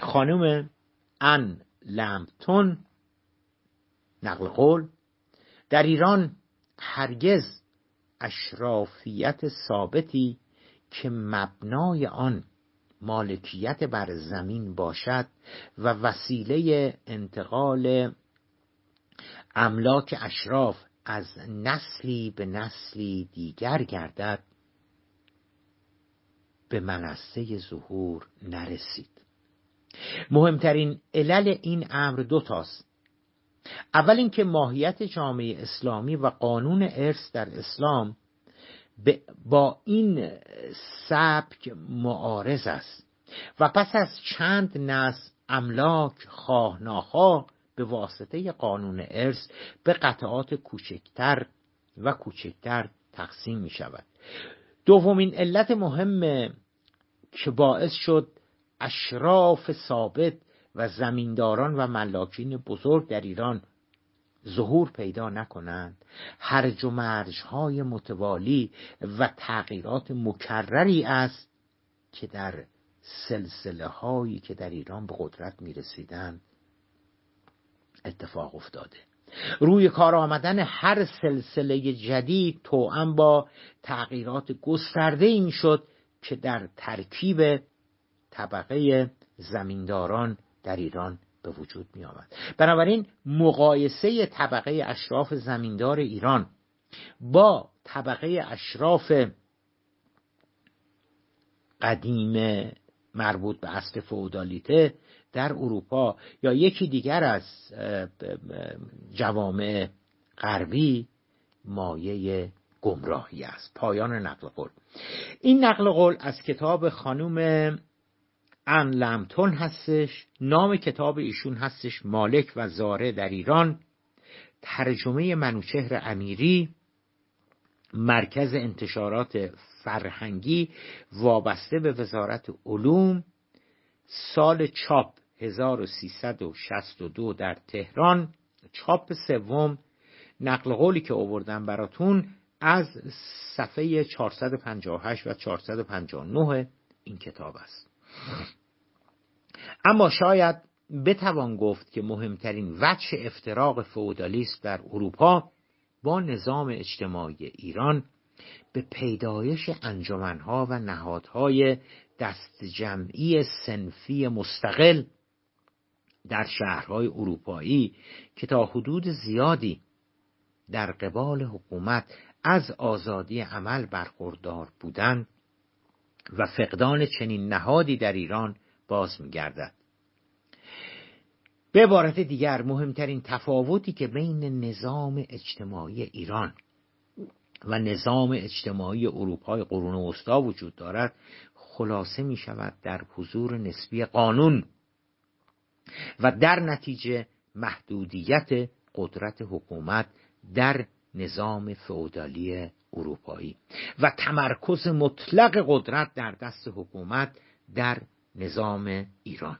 خانم ان لمتون نقل قول در ایران هرگز اشرافیت ثابتی که مبنای آن مالکیت بر زمین باشد و وسیله انتقال املاک اشراف از نسلی به نسلی دیگر گردد به منصه ظهور نرسید مهمترین علل این امر دو تاست اول اینکه ماهیت جامعه اسلامی و قانون ارث در اسلام با این سبک معارض است و پس از چند نسل املاک خواه به واسطه قانون ارث به قطعات کوچکتر و کوچکتر تقسیم می شود دومین علت مهم که باعث شد اشراف ثابت و زمینداران و ملاکین بزرگ در ایران ظهور پیدا نکنند هرج و های متوالی و تغییرات مکرری است که در سلسله هایی که در ایران به قدرت می رسیدن اتفاق افتاده روی کار آمدن هر سلسله جدید توأم با تغییرات گسترده این شد که در ترکیب طبقه زمینداران در ایران به وجود می آمد بنابراین مقایسه طبقه اشراف زمیندار ایران با طبقه اشراف قدیم مربوط به اصل فودالیته در اروپا یا یکی دیگر از جوامع غربی مایه گمراهی است پایان نقل قول این نقل قول از کتاب خانم ان لمتون هستش نام کتاب ایشون هستش مالک و زاره در ایران ترجمه منوچهر امیری مرکز انتشارات فرهنگی وابسته به وزارت علوم سال چاپ 1362 در تهران چاپ سوم نقل قولی که آوردم براتون از صفحه 458 و 459 این کتاب است اما شاید بتوان گفت که مهمترین وجه افتراق فودالیست در اروپا با نظام اجتماعی ایران به پیدایش انجمنها و نهادهای دست جمعی سنفی مستقل در شهرهای اروپایی که تا حدود زیادی در قبال حکومت از آزادی عمل برخوردار بودند و فقدان چنین نهادی در ایران باز میگردد به عبارت دیگر مهمترین تفاوتی که بین نظام اجتماعی ایران و نظام اجتماعی اروپای قرون وسطا وجود دارد خلاصه می شود در حضور نسبی قانون و در نتیجه محدودیت قدرت حکومت در نظام فعودالی اروپایی و تمرکز مطلق قدرت در دست حکومت در نظام ایران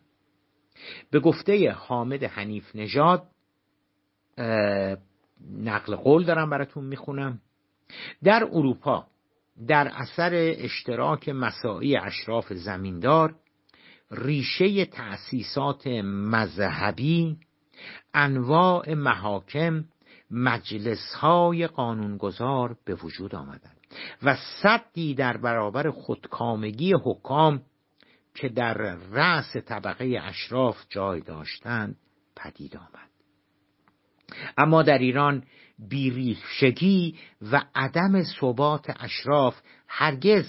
به گفته حامد حنیف نژاد نقل قول دارم براتون میخونم در اروپا در اثر اشتراک مساعی اشراف زمیندار ریشه تأسیسات مذهبی انواع محاکم مجلس های قانونگذار به وجود آمدند و صدی در برابر خودکامگی حکام که در رأس طبقه اشراف جای داشتند پدید آمد اما در ایران بیریشگی و عدم ثبات اشراف هرگز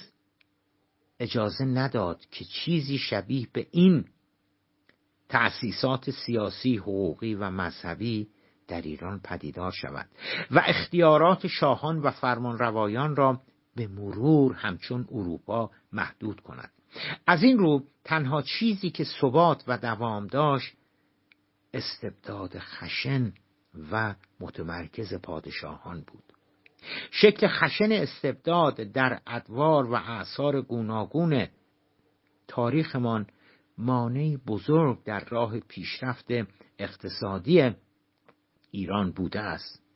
اجازه نداد که چیزی شبیه به این تأسیسات سیاسی، حقوقی و مذهبی در ایران پدیدار شود و اختیارات شاهان و فرمانروایان را به مرور همچون اروپا محدود کند از این رو تنها چیزی که ثبات و دوام داشت استبداد خشن و متمرکز پادشاهان بود شکل خشن استبداد در ادوار و اعثار گوناگون تاریخمان مانعی بزرگ در راه پیشرفت اقتصادی ایران بوده است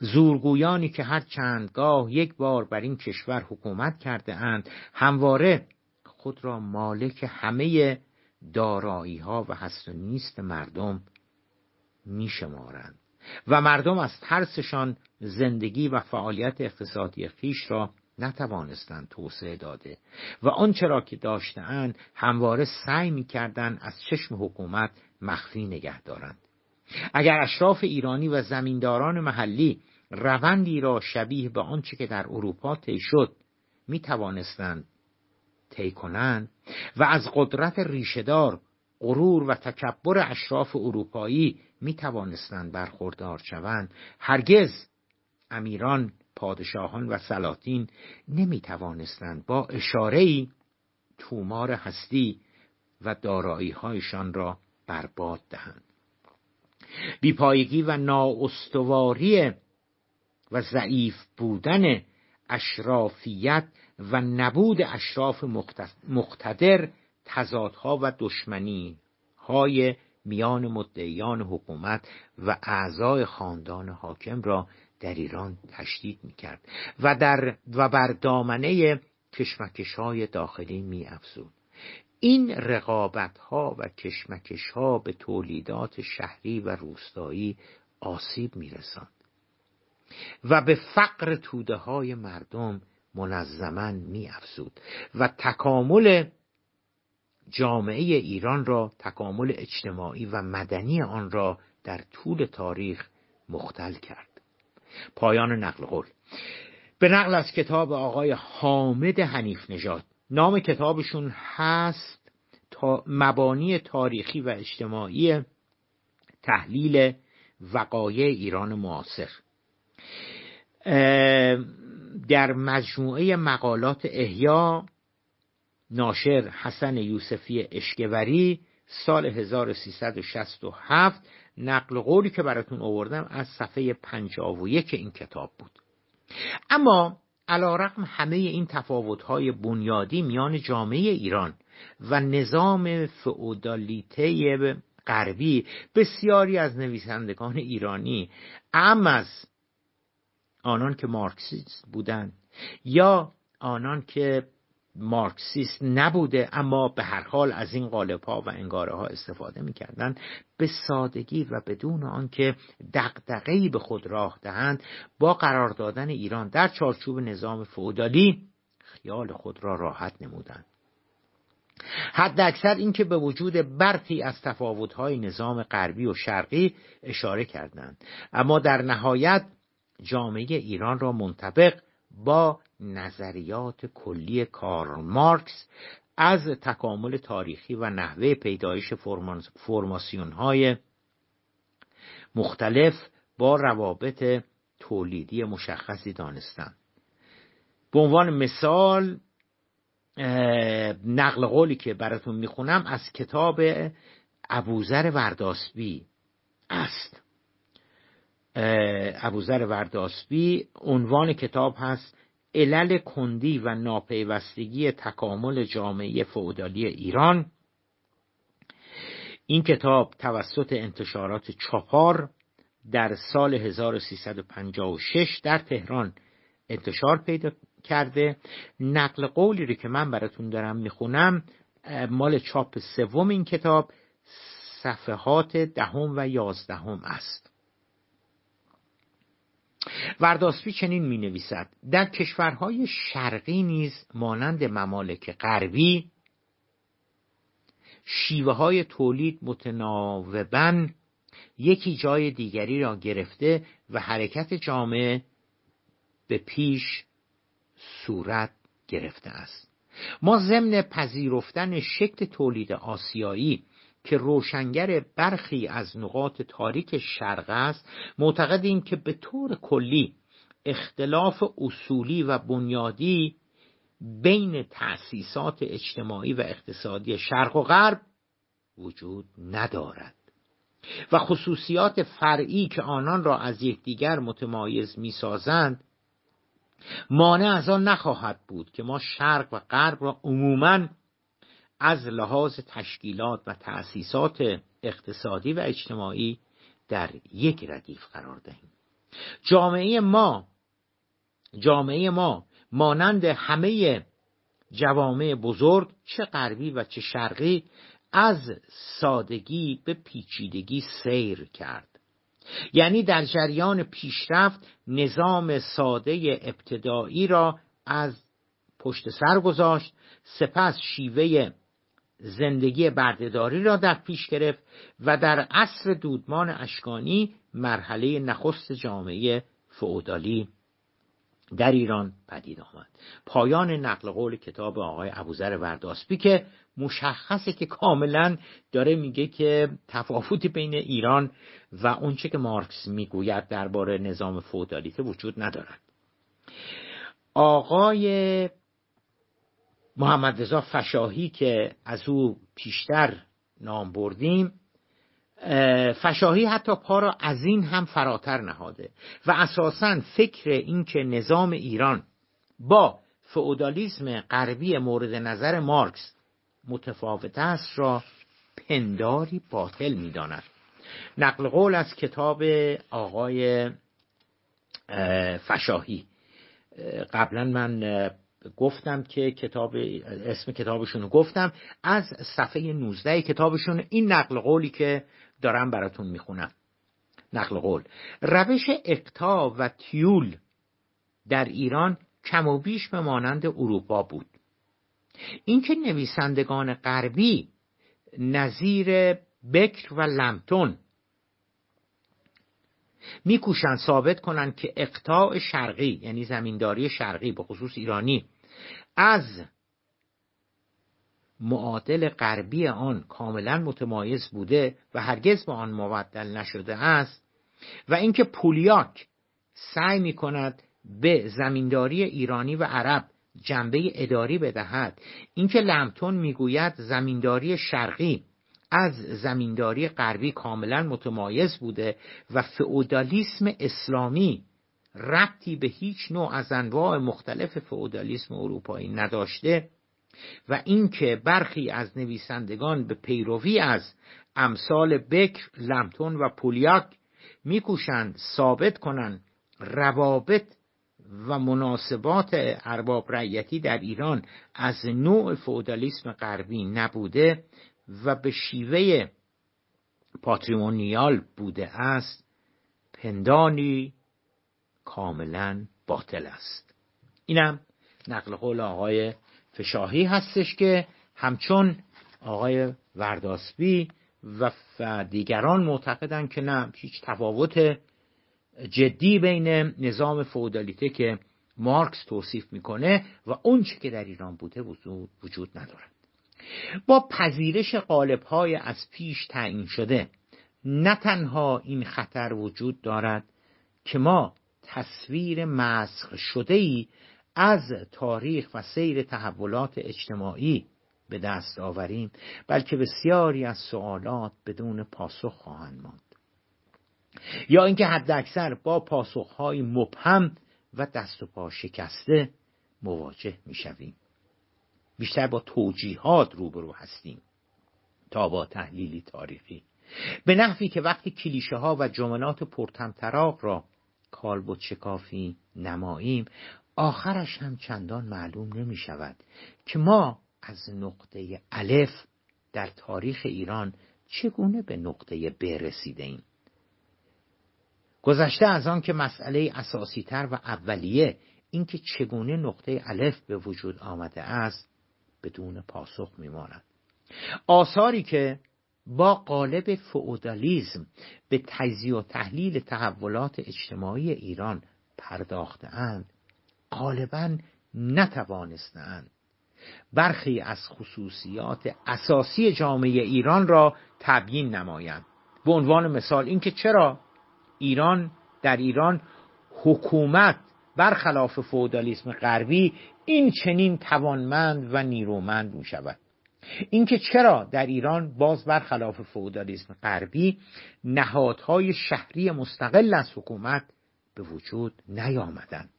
زورگویانی که هر چندگاه یک بار بر این کشور حکومت کرده اند همواره خود را مالک همه دارایی ها و هست و نیست مردم میشمارند و مردم از ترسشان زندگی و فعالیت اقتصادی خیش را نتوانستند توسعه داده و آنچه را که داشتهاند همواره سعی میکردند از چشم حکومت مخفی نگه دارند اگر اشراف ایرانی و زمینداران محلی روندی را شبیه به آنچه که در اروپا طی شد می توانستند طی کنند و از قدرت ریشهدار غرور و تکبر اشراف اروپایی می توانستند برخوردار شوند هرگز امیران پادشاهان و سلاطین نمی توانستند با ای تومار هستی و هایشان را برباد دهند بیپایگی و نااستواری و ضعیف بودن اشرافیت و نبود اشراف مقتدر تضادها و دشمنی های میان مدعیان حکومت و اعضای خاندان حاکم را در ایران تشدید می کرد و, در و بر دامنه کشمکش های داخلی می افزود. این رقابت ها و کشمکش ها به تولیدات شهری و روستایی آسیب میرساند و به فقر توده های مردم منظما میافزود و تکامل جامعه ایران را تکامل اجتماعی و مدنی آن را در طول تاریخ مختل کرد پایان نقل قول به نقل از کتاب آقای حامد حنیف نژاد نام کتابشون هست تا مبانی تاریخی و اجتماعی تحلیل وقایع ایران معاصر در مجموعه مقالات احیا ناشر حسن یوسفی اشکوری سال 1367 نقل قولی که براتون آوردم از صفحه 51 این کتاب بود اما علا رقم همه این تفاوت‌های بنیادی میان جامعه ایران و نظام فئودالیته غربی بسیاری از نویسندگان ایرانی ام از آنان که مارکسیست بودند یا آنان که مارکسیست نبوده اما به هر حال از این قالب ها و انگاره ها استفاده میکردند به سادگی و بدون آنکه ای به خود راه دهند با قرار دادن ایران در چارچوب نظام فودالی خیال خود را راحت نمودند حد اکثر اینکه به وجود برخی از تفاوت‌های نظام غربی و شرقی اشاره کردند اما در نهایت جامعه ایران را منطبق با نظریات کلی کار مارکس از تکامل تاریخی و نحوه پیدایش فرماسیون های مختلف با روابط تولیدی مشخصی دانستن به عنوان مثال نقل قولی که براتون میخونم از کتاب ابوذر ورداسبی است ابوذر ورداسبی عنوان کتاب هست علل کندی و ناپیوستگی تکامل جامعه فعودالی ایران این کتاب توسط انتشارات چاپار در سال 1356 در تهران انتشار پیدا کرده نقل قولی رو که من براتون دارم میخونم مال چاپ سوم این کتاب صفحات دهم و یازدهم است ورداسپی چنین می نویسد در کشورهای شرقی نیز مانند ممالک غربی شیوه های تولید متناوبن یکی جای دیگری را گرفته و حرکت جامعه به پیش صورت گرفته است ما ضمن پذیرفتن شکل تولید آسیایی که روشنگر برخی از نقاط تاریک شرق است معتقدیم که به طور کلی اختلاف اصولی و بنیادی بین تأسیسات اجتماعی و اقتصادی شرق و غرب وجود ندارد و خصوصیات فرعی که آنان را از یکدیگر متمایز میسازند مانع از آن نخواهد بود که ما شرق و غرب را عموماً از لحاظ تشکیلات و تأسیسات اقتصادی و اجتماعی در یک ردیف قرار دهیم جامعه ما جامعه ما مانند همه جوامع بزرگ چه غربی و چه شرقی از سادگی به پیچیدگی سیر کرد یعنی در جریان پیشرفت نظام ساده ابتدایی را از پشت سر گذاشت سپس شیوه زندگی بردهداری را در پیش گرفت و در عصر دودمان اشکانی مرحله نخست جامعه فعودالی در ایران پدید آمد پایان نقل قول کتاب آقای ابوذر ورداسپی که مشخصه که کاملا داره میگه که تفاوتی بین ایران و اونچه که مارکس میگوید درباره نظام فودالیته وجود ندارد آقای محمد رضا فشاهی که از او پیشتر نام بردیم فشاهی حتی پا را از این هم فراتر نهاده و اساسا فکر اینکه نظام ایران با فئودالیسم غربی مورد نظر مارکس متفاوت است را پنداری باطل میداند نقل قول از کتاب آقای فشاهی قبلا من گفتم که کتاب اسم کتابشون رو گفتم از صفحه 19 کتابشون این نقل قولی که دارم براتون میخونم نقل قول روش اقتا و تیول در ایران کم و بیش به مانند اروپا بود اینکه نویسندگان غربی نظیر بکر و لمتون میکوشن ثابت کنند که اقطاع شرقی یعنی زمینداری شرقی به خصوص ایرانی از معادل غربی آن کاملا متمایز بوده و هرگز به آن مبدل نشده است و اینکه پولیاک سعی می کند به زمینداری ایرانی و عرب جنبه اداری بدهد اینکه لمتون میگوید زمینداری شرقی از زمینداری غربی کاملا متمایز بوده و فئودالیسم اسلامی ربطی به هیچ نوع از انواع مختلف فئودالیسم اروپایی نداشته و اینکه برخی از نویسندگان به پیروی از امثال بکر، لمتون و پولیاک میکوشند ثابت کنند روابط و مناسبات ارباب رعیتی در ایران از نوع فودالیسم غربی نبوده و به شیوه پاتریمونیال بوده است پندانی کاملا باطل است اینم نقل قول آقای فشاهی هستش که همچون آقای ورداسبی و دیگران معتقدن که نه هیچ تفاوت جدی بین نظام فودالیته که مارکس توصیف میکنه و اونچه که در ایران بوده وجود ندارد با پذیرش قالب های از پیش تعیین شده نه تنها این خطر وجود دارد که ما تصویر مسخ شده ای از تاریخ و سیر تحولات اجتماعی به دست آوریم بلکه بسیاری از سوالات بدون پاسخ خواهند ماند یا اینکه حداکثر با پاسخهای مبهم و دست و پا شکسته مواجه میشویم بیشتر با توجیهات روبرو هستیم تا با تحلیلی تاریخی به نحوی که وقتی کلیشه ها و جملات پرتمطراق را کالبد شکافی نماییم آخرش هم چندان معلوم نمی شود که ما از نقطه الف در تاریخ ایران چگونه به نقطه ب رسیده ایم گذشته از آن که مسئله اساسی تر و اولیه اینکه چگونه نقطه الف به وجود آمده است بدون پاسخ میماند آثاری که با قالب فئودالیزم به تجزیه و تحلیل تحولات اجتماعی ایران پرداختند غالبا نتوانستند برخی از خصوصیات اساسی جامعه ایران را تبیین نمایند به عنوان مثال اینکه چرا ایران در ایران حکومت برخلاف فودالیسم غربی این چنین توانمند و نیرومند می شود اینکه چرا در ایران باز برخلاف فودالیسم غربی نهادهای شهری مستقل از حکومت به وجود نیامدند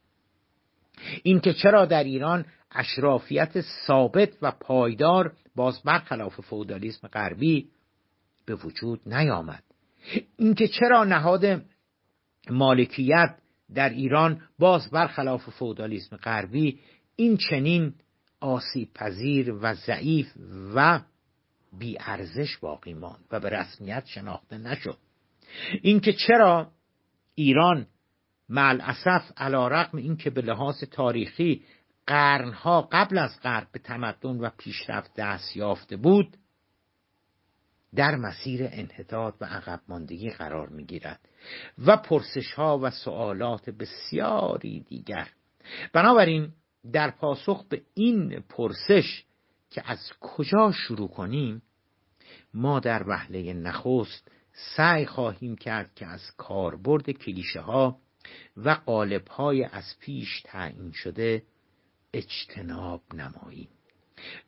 اینکه چرا در ایران اشرافیت ثابت و پایدار باز برخلاف فودالیزم غربی به وجود نیامد اینکه چرا نهاد مالکیت در ایران باز برخلاف فودالیسم غربی این چنین آسی پذیر و ضعیف و بیارزش باقی ماند و به رسمیت شناخته نشد اینکه چرا ایران ملعصف علا رقم اینکه به لحاظ تاریخی قرنها قبل از غرب به تمدن و پیشرفت دست یافته بود در مسیر انحطاط و عقب ماندگی قرار میگیرد و پرسش ها و سوالات بسیاری دیگر بنابراین در پاسخ به این پرسش که از کجا شروع کنیم ما در وهله نخست سعی خواهیم کرد که از کاربرد کلیشه ها و قالب های از پیش تعیین شده اجتناب نماییم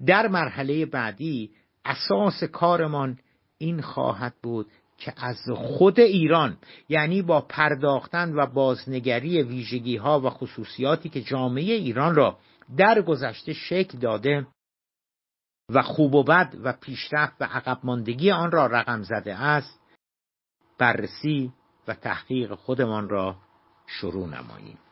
در مرحله بعدی اساس کارمان این خواهد بود که از خود ایران یعنی با پرداختن و بازنگری ویژگی ها و خصوصیاتی که جامعه ایران را در گذشته شکل داده و خوب و بد و پیشرفت و عقب ماندگی آن را رقم زده است بررسی و تحقیق خودمان را شروع نماییم